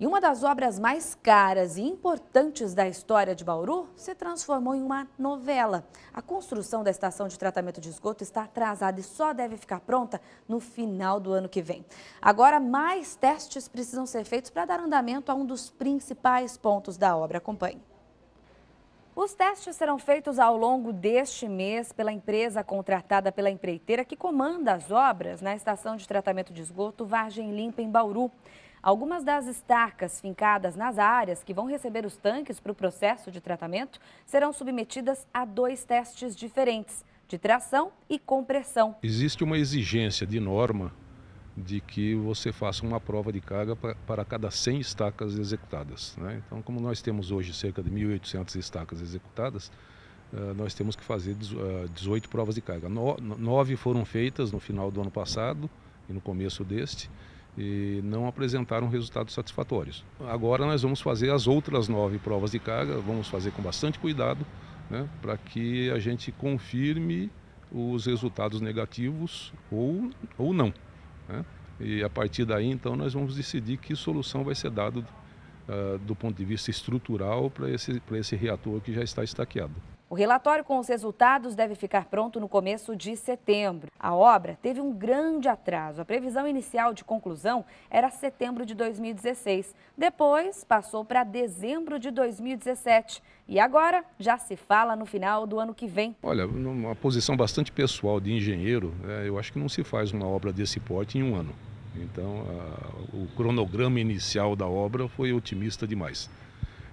E uma das obras mais caras e importantes da história de Bauru se transformou em uma novela. A construção da estação de tratamento de esgoto está atrasada e só deve ficar pronta no final do ano que vem. Agora, mais testes precisam ser feitos para dar andamento a um dos principais pontos da obra. Acompanhe. Os testes serão feitos ao longo deste mês pela empresa contratada pela empreiteira que comanda as obras na estação de tratamento de esgoto Vargem Limpa, em Bauru. Algumas das estacas fincadas nas áreas que vão receber os tanques para o processo de tratamento serão submetidas a dois testes diferentes, de tração e compressão. Existe uma exigência de norma de que você faça uma prova de carga para cada 100 estacas executadas. Né? Então, como nós temos hoje cerca de 1.800 estacas executadas, eh, nós temos que fazer 18 eh, provas de carga. nove foram feitas no final do ano passado e no começo deste e não apresentaram resultados satisfatórios. Agora nós vamos fazer as outras nove provas de carga, vamos fazer com bastante cuidado, né, para que a gente confirme os resultados negativos ou, ou não. Né? E a partir daí, então, nós vamos decidir que solução vai ser dada uh, do ponto de vista estrutural para esse, esse reator que já está estaqueado. O relatório com os resultados deve ficar pronto no começo de setembro. A obra teve um grande atraso. A previsão inicial de conclusão era setembro de 2016. Depois passou para dezembro de 2017. E agora já se fala no final do ano que vem. Olha, numa posição bastante pessoal de engenheiro, é, eu acho que não se faz uma obra desse porte em um ano. Então, a, o cronograma inicial da obra foi otimista demais.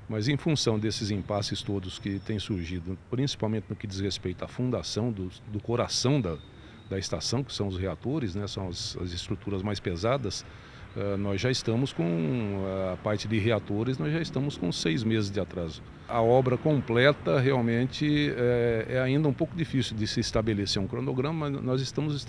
Mas em função desses impasses todos que têm surgido, principalmente no que diz respeito à fundação do, do coração da, da estação, que são os reatores, né, são as, as estruturas mais pesadas, eh, nós já estamos com eh, a parte de reatores, nós já estamos com seis meses de atraso. A obra completa realmente é, é ainda um pouco difícil de se estabelecer um cronograma, nós estamos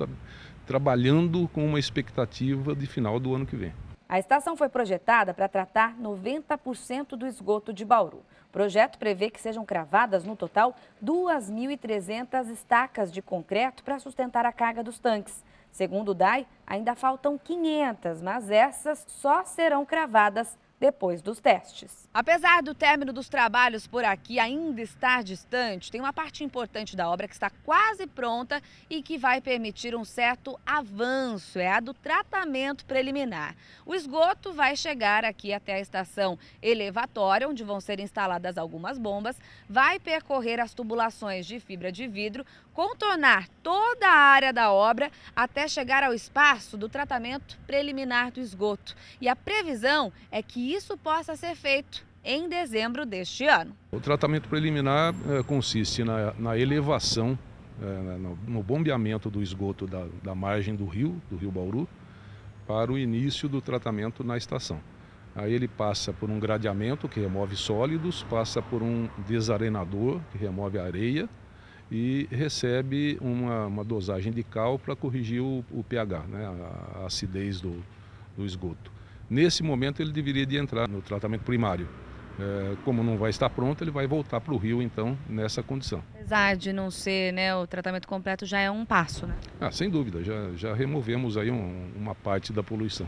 trabalhando com uma expectativa de final do ano que vem. A estação foi projetada para tratar 90% do esgoto de Bauru. O projeto prevê que sejam cravadas, no total, 2.300 estacas de concreto para sustentar a carga dos tanques. Segundo o DAI, ainda faltam 500, mas essas só serão cravadas depois dos testes. Apesar do término dos trabalhos por aqui ainda estar distante, tem uma parte importante da obra que está quase pronta e que vai permitir um certo avanço, é a do tratamento preliminar. O esgoto vai chegar aqui até a estação elevatória, onde vão ser instaladas algumas bombas, vai percorrer as tubulações de fibra de vidro, contornar toda a área da obra até chegar ao espaço do tratamento preliminar do esgoto. E a previsão é que que isso possa ser feito em dezembro deste ano. O tratamento preliminar eh, consiste na, na elevação, eh, no, no, bombeamento do esgoto da, da margem do rio, do rio Bauru, para o início do tratamento na estação. Aí ele passa por um gradeamento que remove sólidos, passa por um desarenador que remove areia e recebe uma, uma dosagem de cal para corrigir o, o pH, né, a, a acidez do, do esgoto nesse momento ele deveria de entrar no tratamento primário. É, como não vai estar pronto, ele vai voltar para o Rio, então, nessa condição. Apesar de não ser né, o tratamento completo, já é um passo, né? Ah, sem dúvida, já, já removemos aí um, uma parte da poluição.